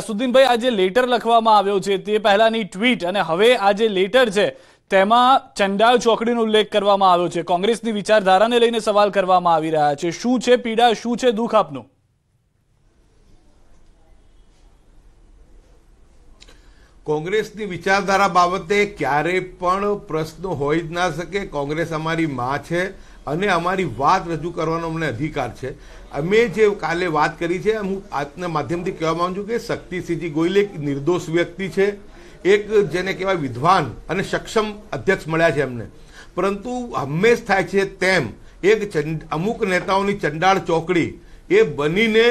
સુદ્દીનભાઈ આજે લેટર લખવામાં આવ્યો છે તે પહેલાની ટ્વીટ અને હવે આ જે લેટર છે તેમાં ચંડાલ ચોકડીનો ઉલ્લેખ કરવામાં આવ્યો છે કોંગ્રેસની વિચારધારાને લઈને સવાલ કરવામાં આવી રહ્યા છે શું છે પીડા શું છે દુઃખ આપનું કોંગ્રેસની વિચારધારા બાબતે ક્યારે પણ પ્રશ્ન હોય જ ના શકે કોંગ્રેસ અમારી માં છે અને અમારી વાત રજૂ કરવાનો અમને અધિકાર છે અમે જે કાલે વાત કરી છે હું આજના માધ્યમથી કહેવા માગું છું કે શક્તિસિંહજી ગોયલ એક નિર્દોષ વ્યક્તિ છે એક જેને કહેવાય વિદ્વાન અને સક્ષમ અધ્યક્ષ મળ્યા છે એમને પરંતુ હંમેશ થાય છે તેમ એક અમુક નેતાઓની ચંડાળ ચોકડી એ બનીને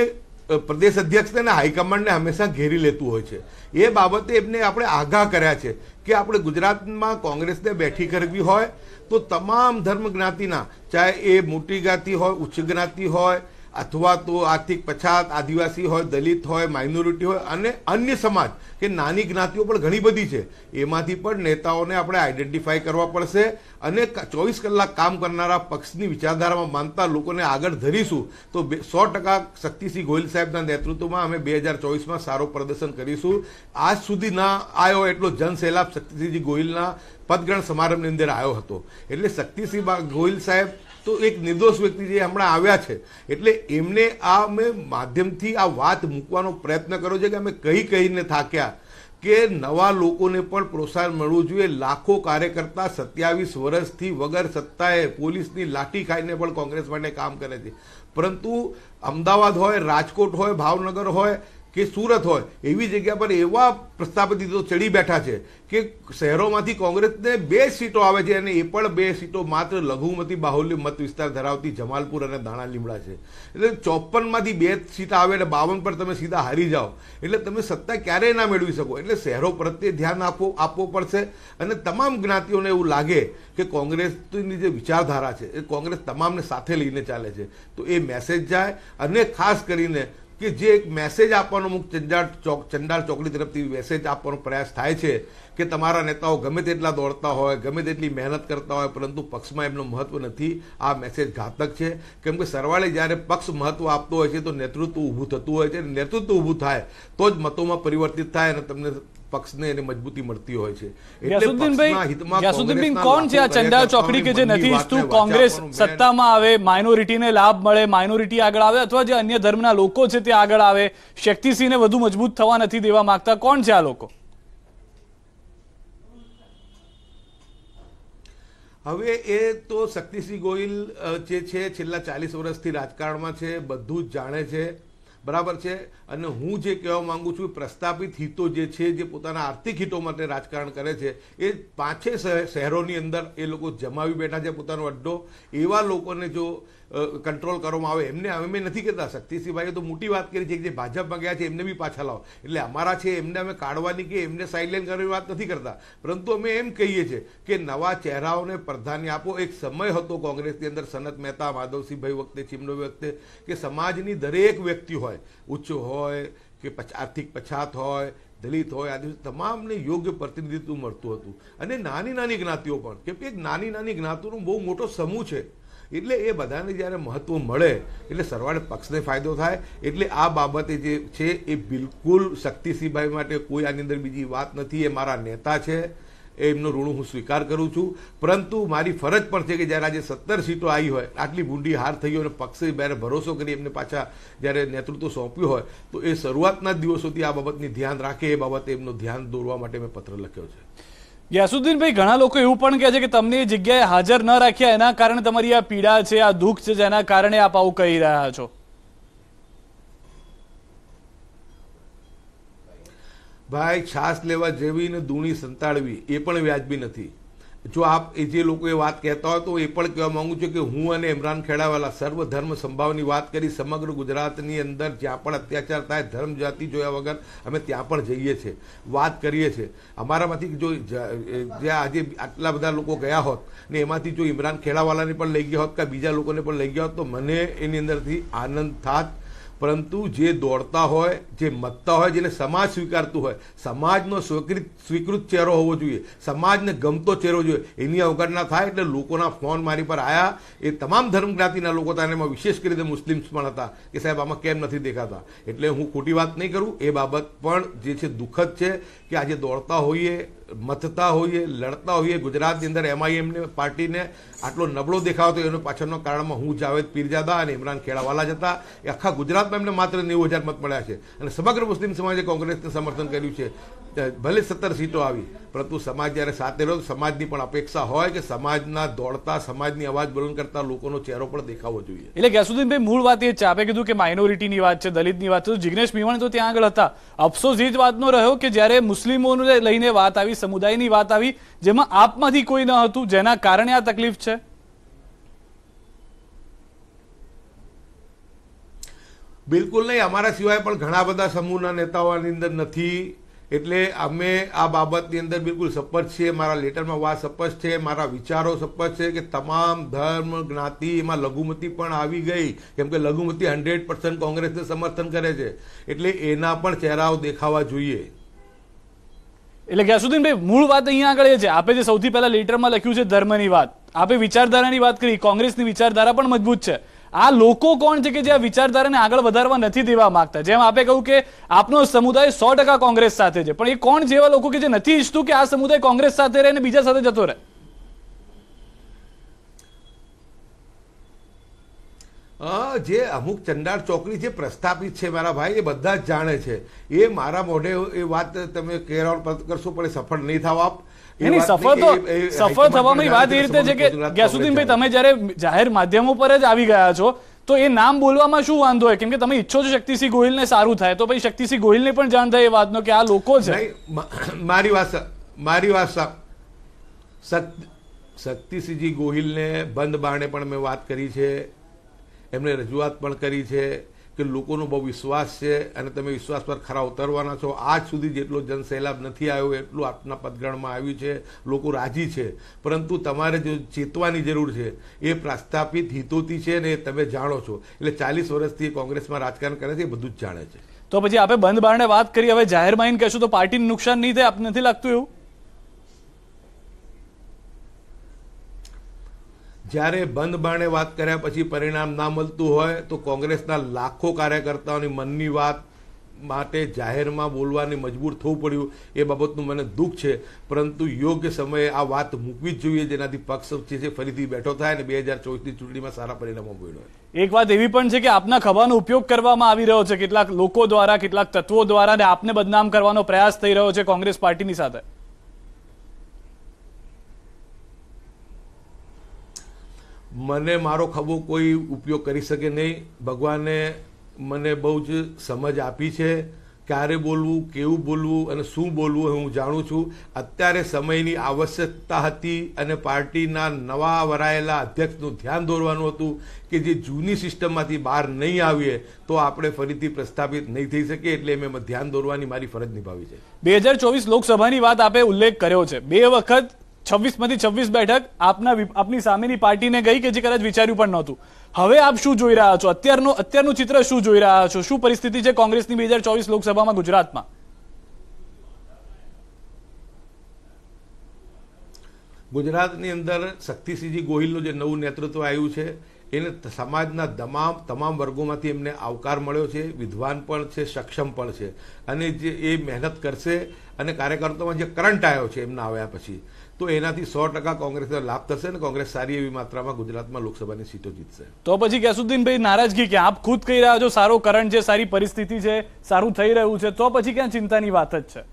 પ્રદેશ અધ્યક્ષ અને હાઈકમાન્ડને હંમેશા ઘેરી લેતું હોય છે એ બાબતે એમને આપણે આગાહ કર્યા છે કે આપણે ગુજરાતમાં કોંગ્રેસને બેઠી કરવી હોય તો તમામ ધર્મ જ્ઞાતિના ચાહે એ મોટી જ્ઞાતિ હોય ઉચ્ચ જ્ઞાતિ હોય અથવા તો આર્થિક પછાત આદિવાસી હોય દલિત હોય માઇનોરિટી હોય અને અન્ય સમાજ કે નાની જ્ઞાતિઓ પણ ઘણી બધી છે એમાંથી પણ નેતાઓને આપણે આઈડેન્ટિફાય કરવા પડશે અને ચોવીસ કલાક કામ કરનારા પક્ષની વિચારધારામાં માનતા લોકોને આગળ ધરીશું તો સો ટકા શક્તિસિંહ ગોહિલ સાહેબના નેતૃત્વમાં અમે બે હજાર ચોવીસમાં સારો પ્રદર્શન કરીશું આજ સુધી ના આવ્યો એટલો જનસેલાબ શક્તિસિંહજી ગોહિલના પદગ્રહણ સમારંભની અંદર આવ્યો હતો એટલે શક્તિસિંહ ગોહિલ સાહેબ તો એક નિર્દોષ વ્યક્તિ જે હમણાં આવ્યા છે એટલે એમને આ મેં માધ્યમથી આ વાત મૂકવાનો પ્રયત્ન કર્યો છે કે અમે કહી કહીને થાક્યા કે નવા લોકોને પણ પ્રોત્સાહન મળવું જોઈએ લાખો કાર્યકર્તા સત્યાવીસ વર્ષથી વગર સત્તાએ પોલીસની લાઠી ખાઈને પણ કોંગ્રેસ માટે કામ કરે છે પરંતુ અમદાવાદ હોય રાજકોટ હોય ભાવનગર હોય કે સુરત હોય એવી જગ્યા પર એવા પ્રસ્થાપિતો ચડી બેઠા છે કે શહેરોમાંથી કોંગ્રેસને બે સીટો આવે છે અને એ પણ બે સીટો માત્ર લઘુમતી બાહુલ્ય મત વિસ્તાર ધરાવતી જમાલપુર અને દાણા લીમડા છે એટલે ચોપનમાંથી બે સીટ આવે અને બાવન પર તમે સીધા હારી જાઓ એટલે તમે સત્તા ક્યારેય ના મેળવી શકો એટલે શહેરો પ્રત્યે ધ્યાન આપવું આપવું પડશે અને તમામ જ્ઞાતિઓને એવું લાગે કે કોંગ્રેસની જે વિચારધારા છે એ કોંગ્રેસ તમામને સાથે લઈને ચાલે છે તો એ મેસેજ જાય અને ખાસ કરીને કે જે એક મેસેજ આપવાનો અમુક ચંડાળ ચોક ચંડાળ ચોકડી તરફથી મેસેજ આપવાનો પ્રયાસ થાય છે કે તમારા નેતાઓ ગમે તેટલા દોડતા હોય ગમે તેટલી મહેનત કરતા હોય પરંતુ પક્ષમાં એમનું મહત્વ નથી આ મેસેજ ઘાતક છે કેમ કે સરવાળે જ્યારે પક્ષ મહત્વ આપતો હોય છે તો નેતૃત્વ ઊભું થતું હોય છે નેતૃત્વ ઊભું થાય તો જ મતોમાં પરિવર્તિત થાય અને તમને પક્ષને એને મજબૂતી મળતી હોય છે કોણ છે આ ચંદા ચોકડી કે જે નથી ઈચ્છતું કોંગ્રેસ સત્તામાં આવે માઇનોરિટીને લાભ મળે માઇનોરિટી આગળ આવે અથવા જે અન્ય ધર્મના લોકો છે તે આગળ આવે શક્તિસિંહને વધુ મજબૂત થવા નથી દેવા માંગતા કોણ છે આ લોકો હવે એ તો શક્તિસિંહ ગોહિલ જે છે છેલ્લા ચાલીસ વર્ષથી રાજકારણમાં છે બધું જ જાણે છે બરાબર છે અને હું જે કહેવા માંગુ છું પ્રસ્થાપિત હિતો જે છે જે પોતાના આર્થિક હિતો માટે રાજકારણ કરે છે એ પાંચે શહેરોની અંદર એ લોકો જમાવી બેઠા છે પોતાનો અડ્ડો એવા લોકોને જો કંટ્રોલ કરવામાં આવે એમને અમે નથી કહેતા શક્તિસિંહભાઈએ તો મોટી વાત કરી છે કે જે ભાજપમાં ગયા છે એમને બી પાછા લાવો એટલે અમારા છે એમને અમે કાઢવાની કે એમને સાઇડલાઇન કરવાની વાત નથી કરતા પરંતુ અમે એમ કહીએ છીએ કે નવા ચહેરાઓને પ્રધાન્ય આપો એક સમય હતો કોંગ્રેસની અંદર સનત મહેતા માધવસિંહભાઈ વખતે ચીમનો વખતે કે સમાજની દરેક વ્યક્તિ હોય હોય ઊંચો હોય કે આર્થિક પછાત હોય દલિત હોય આદિવાસી તમામને યોગ્ય પ્રતિનિધિત્વ મળતું હતું અને નાની નાની જ્ઞાતિઓ પણ કેમ કે નાની નાની જ્ઞાતિઓનો બહુ મોટો સમૂહ છે એટલે એ બધાને જ્યારે મહત્ત્વ મળે એટલે સરવાળે પક્ષને ફાયદો થાય એટલે આ બાબતે જે છે એ બિલકુલ શક્તિસિંહભાઈ માટે કોઈ આની અંદર બીજી વાત નથી એ મારા નેતા છે એમનું ઋણું હું સ્વીકાર કરું છું પરંતુ મારી ફરજ પણ છે કે જ્યારે આજે સત્તર સીટો આવી હોય આટલી ભૂંડી હાર થઈ હોય અને પક્ષે જ્યારે ભરોસો કરી એમને પાછા જ્યારે નેતૃત્વ સોંપ્યું હોય તો એ શરૂઆતના દિવસોથી આ બાબતની ધ્યાન રાખે એ બાબતે એમનું ધ્યાન દોરવા માટે મેં પત્ર લખ્યો છે યાસુદ્દીનભાઈ ઘણા લોકો એવું પણ કહે છે કે તમને એ જગ્યાએ હાજર ન રાખ્યા એના કારણે તમારી આ પીડા છે આ દુઃખ છે જેના કારણે આપ આવું કહી રહ્યા છો ભાઈ છાશ લેવા જેવી ને દૂણી સંતાડવી એ પણ વ્યાજબી નથી જો આપ એ જે લોકો એ વાત કહેતા હોય તો એ પણ કહેવા માગું છું કે હું અને ઇમરાન ખેડાવાલા સર્વધર્મ સંભાવની વાત કરી સમગ્ર ગુજરાતની અંદર જ્યાં પણ અત્યાચાર થાય ધર્મ જાતિ જોયા વગર અમે ત્યાં પણ જઈએ છીએ વાત કરીએ છીએ અમારામાંથી જો જ્યાં આજે આટલા બધા લોકો ગયા હોત ને એમાંથી જો ઇમરાન ખેડાવાલાને પણ લઈ ગયા હોત કે બીજા લોકોને પણ લઈ ગયા હોત તો મને એની અંદરથી આનંદ થાત પરંતુ જે દોડતા હોય જે મતતા હોય જેને સમાજ સ્વીકારતું હોય સમાજનો સ્વીકૃત સ્વીકૃત ચહેરો હોવો જોઈએ સમાજને ગમતો ચહેરો જોઈએ એની અવગણના થાય એટલે લોકોના ફોન મારી પર આવ્યા એ તમામ ધર્મ જ્ઞાતિના લોકો હતા એમાં વિશેષ કરીને મુસ્લિમ્સ પણ હતા કે સાહેબ આમાં કેમ નથી દેખાતા એટલે હું ખોટી વાત નહીં કરું એ બાબત પણ જે છે દુઃખદ છે કે આજે દોડતા હોઈએ મથતા હોઈએ લડતા હોઈએ ગુજરાતની અંદર એમઆઈએમને પાર્ટીને આટલો નબળો દેખાવતો એનો પાછળનો કારણમાં હું જાવેદ પીરજાદા અને ઇમરાન ખેડાવાલા જતા એ આખા ગુજરાતમાં એમને માત્ર નેવું હજાર મત મળ્યા છે અને સમગ્ર મુસ્લિમ સમાજે કોંગ્રેસને સમર્થન કર્યું છે ભલે સત્તર સીટો આવી પરંતુ સમાજ જ્યારે સાથે રહ્યો સમાજની પણ અપેક્ષા હોય કે સમાજના દોડતા સમાજની અવાજ બુલંદ કરતા લોકોનો ચહેરો પણ દેખાવો જોઈએ એટલે ગેસુદ્દીનભાઈ મૂળ વાત એ છે આપણે કીધું કે માઇનોરિટીની વાત છે દલિતની વાત છે જિગ્નેશ મીવાણી તો ત્યાં આગળ હતા અફસોસ એ જ વાતનો રહ્યો કે જ્યારે મુસ્લિમોને લઈને વાત આવી સમુદાયની વાત આવી જેમાં આપમાંથી કોઈ ન હતું જેના કારણે આ તકલીફ છે બિલકુલ નહીં અમારા સિવાય પણ ઘણા બધા સમૂહના નેતાઓની અંદર નથી એટલે અમે આ બાબતની અંદર બિલકુલ સપજ છીએ મારા લેટરમાં વાત સપજ છે મારા વિચારો સપજ છે કે તમામ ધર્મ જ્ઞાતિ એમાં લઘુમતી પણ આવી ગઈ કેમ કે લઘુમતી હંડ્રેડ પર્સન્ટ કોંગ્રેસને સમર્થન કરે છે એટલે એના પણ ચહેરાઓ દેખાવા જોઈએ એટલે ગ્યાસુદ્દીનભાઈ મૂળ વાત અહીંયા આગળ એ છે આપે જે સૌથી પહેલા લેટરમાં લખ્યું છે ધર્મની વાત આપે વિચારધારાની વાત કરી કોંગ્રેસની વિચારધારા પણ મજબૂત છે આ લોકો કોણ છે કે જે આ વિચારધારાને આગળ વધારવા નથી દેવા માંગતા જેમ આપે કહ્યું કે આપનો સમુદાય સો કોંગ્રેસ સાથે છે પણ એ કોણ જેવા લોકો કે જે નથી ઈચ્છતું કે આ સમુદાય કોંગ્રેસ સાથે રહે અને બીજા સાથે જતો રહે જે અમુક ચંડાળ ચોકડી જે પ્રસ્થાપિત છે મારા ભાઈ એ બધા જ જાણે છે એ મારા મોઢે એ વાત તમે કેરાઉન કરશો પણ સફળ નહીં થવા આપ એની સફળ તો સફળ થવાની વાત એ રીતે છે કે ગેસુદ્દીનભાઈ તમે જ્યારે જાહેર માધ્યમો પર જ આવી ગયા છો તો એ નામ બોલવામાં શું વાંધો હોય કેમ તમે ઈચ્છો છો શક્તિસિંહ ગોહિલને સારું થાય તો ભાઈ શક્તિસિંહ ગોહિલને પણ જાણ થાય એ વાતનો કે આ લોકો છે મારી વાત મારી વાત શક્તિસિંહજી ગોહિલને બંધ બારણે પણ મેં વાત કરી છે એમણે રજૂઆત પણ કરી છે કે લોકોનો બહુ વિશ્વાસ છે અને તમે વિશ્વાસ પર ખરા ઉતરવાના છો આજ સુધી જેટલો જનસેલાબ નથી આવ્યો એટલું આપના પદગણમાં આવ્યું છે લોકો રાજી છે પરંતુ તમારે જે ચેતવાની જરૂર છે એ પ્રસ્થાપિત હિતોથી છે ને એ તમે જાણો છો એટલે ચાલીસ વર્ષથી કોંગ્રેસમાં રાજકારણ કરે છે એ બધું જ જાણે છે તો પછી આપણે બંધ બારણે વાત કરી હવે જાહેર માહિન કહેશું તો પાર્ટીનું નુકસાન નહીં થાય આપને નથી લાગતું એવું જ્યારે બંધ બાણે વાત કર્યા પછી પરિણામ ના મળતું હોય તો કોંગ્રેસના લાખો કાર્યકર્તાઓની મનની વાત માટે જાહેરમાં બોલવાની મજબૂર થવું પડ્યું એ બાબતનું મને દુઃખ છે પરંતુ યોગ્ય સમયે આ વાત મૂકવી જ જોઈએ જેનાથી પક્ષ જે છે ફરીથી બેઠો થાય અને બે હજાર ચોવીસની ચૂંટણીમાં સારા પરિણામો મેળવે એક વાત એવી પણ છે કે આપના ખભાનો ઉપયોગ કરવામાં આવી રહ્યો છે કેટલાક લોકો દ્વારા કેટલાક તત્વો દ્વારા અને આપને બદનામ કરવાનો પ્રયાસ થઈ રહ્યો છે કોંગ્રેસ પાર્ટીની સાથે મને મારો ખભો કોઈ ઉપયોગ કરી શકે નહીં ભગવાને મને બહુ જ સમજ આપી છે ક્યારે બોલવું કેવું બોલવું અને શું બોલવું હું જાણું છું અત્યારે સમયની આવશ્યકતા હતી અને પાર્ટીના નવા વરાયેલા અધ્યક્ષનું ધ્યાન દોરવાનું હતું કે જે જૂની સિસ્ટમમાંથી બહાર નહીં આવીએ તો આપણે ફરીથી પ્રસ્થાપિત નહીં થઈ શકીએ એટલે મેં ધ્યાન દોરવાની મારી ફરજ નિભાવી છે બે હજાર ચોવીસ લોકસભાની વાત આપે ઉલ્લેખ કર્યો છે બે વખત છવ્વીસમાંથી છવ્વીસ બેઠક આપના આપની સામેની પાર્ટીને ગઈ કે જે કદાચ વિચાર્યું પણ નહોતું હવે આપ શું જોઈ રહ્યા છો અત્યારનું અત્યારનું ચિત્ર શું જોઈ રહ્યા છો શું પરિસ્થિતિ છે કોંગ્રેસની બે લોકસભામાં ગુજરાતમાં ગુજરાતની અંદર શક્તિસિંહજી ગોહિલનું જે નવું નેતૃત્વ આવ્યું છે એને સમાજના તમામ તમામ વર્ગોમાંથી એમને આવકાર મળ્યો છે વિદ્વાન પણ છે સક્ષમ પણ છે અને જે એ મહેનત કરશે અને કાર્યકર્તામાં જે કરંટ આવ્યો છે એમના આવ્યા પછી તો એનાથી સો ટકા કોંગ્રેસને લાભ થશે અને કોંગ્રેસ સારી એવી માત્રામાં ગુજરાતમાં લોકસભાની સીટો જીતશે તો પછી ગેસુદ્દીનભાઈ નારાજગી કે આપ ખુદ કહી રહ્યા છો સારો કરંટ છે સારી પરિસ્થિતિ છે સારું થઈ રહ્યું છે તો પછી ક્યાં ચિંતાની વાત જ છે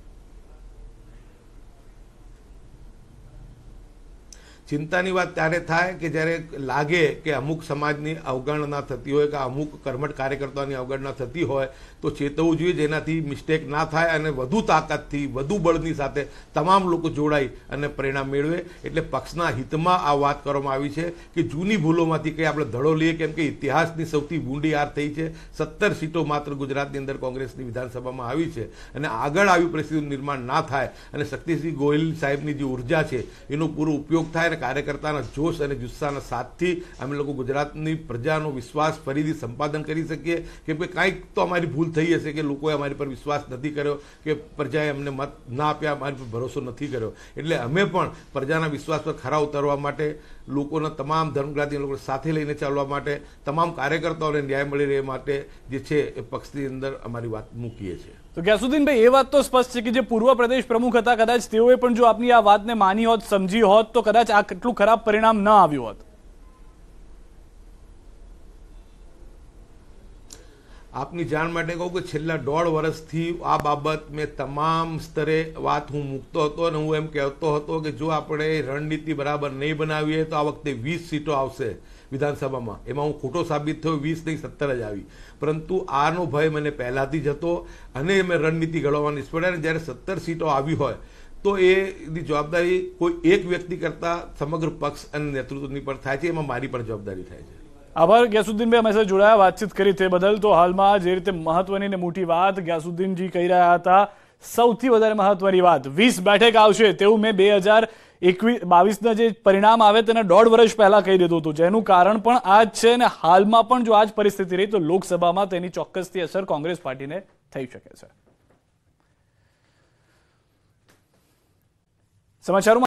ચિંતાની વાત ત્યારે થાય કે જ્યારે લાગે કે અમુક સમાજની અવગણના થતી હોય કે અમુક કર્મઠ કાર્યકર્તાની અવગણના થતી હોય તો ચેતવું જોઈએ જેનાથી મિસ્ટેક ના થાય અને વધુ તાકાતથી વધુ બળની સાથે તમામ લોકો જોડાઈ અને પરિણામ મેળવે એટલે પક્ષના હિતમાં આ વાત કરવામાં આવી છે કે જૂની ભૂલોમાંથી કંઈ આપણે ધડો લઈએ કેમ કે ઇતિહાસની સૌથી ઊંડી હાર થઈ છે સત્તર સીટો માત્ર ગુજરાતની અંદર કોંગ્રેસની વિધાનસભામાં આવી છે અને આગળ આવી પરિસ્થિતિનું નિર્માણ ના થાય અને શક્તિસિંહ ગોહિલ સાહેબની જે ઉર્જા છે એનો પૂરો ઉપયોગ થાય કાર્યકર્તાના જોશ અને જુસ્સાના સાથથી અમે લોકો ગુજરાતની પ્રજાનો વિશ્વાસ ફરીથી સંપાદન કરી શકીએ કે ભાઈ કાંઈક તો અમારી ભૂલ થઈ હશે કે લોકોએ અમારી પર વિશ્વાસ નથી કર્યો કે પ્રજાએ અમને મત ના આપ્યા અમારી પર ભરોસો નથી કર્યો એટલે અમે પણ પ્રજાના વિશ્વાસ પર ખરા ઉતરવા માટે લોકોના તમામ ધર્મગ્રાતી લોકો સાથે લઈને ચાલવા માટે તમામ કાર્યકર્તાઓને ન્યાય મળી રહે માટે જે છે એ પક્ષની અંદર અમારી વાત મૂકીએ છીએ તો ગયાસુદ્દીનભાઈ એ વાત તો સ્પષ્ટ છે કે જે પૂર્વ પ્રદેશ પ્રમુખ હતા કદાચ તેઓએ પણ જો આપની આ વાતને માની હોત સમજી હોત તો કદાચ આ કેટલું ખરાબ પરિણામ ન આવ્યું હોત આપની જાણ માટે કહું કે છેલ્લા દોઢ વર્ષથી આ બાબત મેં તમામ સ્તરે વાત હું મૂકતો હતો અને હું એમ કહેતો હતો કે જો આપણે રણનીતિ બરાબર નહીં બનાવીએ તો આ વખતે વીસ સીટો આવશે વિધાનસભામાં એમાં હું ખોટો સાબિત થયો વીસ નહીં સત્તર જ આવી પરંતુ આનો ભય મને પહેલાંથી જ હતો અને મેં રણનીતિ ઘડવાની નિષ્ફળ્યા અને જ્યારે સત્તર સીટો આવી હોય તો એની જવાબદારી કોઈ એક વ્યક્તિ કરતાં સમગ્ર પક્ષ અને નેતૃત્વની પર થાય છે એમાં મારી પણ જવાબદારી થાય છે આભાર ગ્યાસુદ્દીનભાઈ અમે સાથે જોડાયા વાતચીત કરી તે બદલ તો હાલમાં જે રીતે મહત્વની ને મોટી વાત ગ્યાસુદ્દીનજી કહી રહ્યા હતા સૌથી વધારે મહત્વની વાત વીસ બેઠક આવશે તેવું મેં બે હજાર એકવીસ બાવીસના જે પરિણામ આવે તેને દોઢ વર્ષ પહેલા કહી દીધું હતું જેનું કારણ પણ આ જ છે અને હાલમાં પણ જો આ જ પરિસ્થિતિ રહી તો લોકસભામાં તેની ચોક્કસથી અસર કોંગ્રેસ પાર્ટીને થઈ શકે છે સમાચારોમાં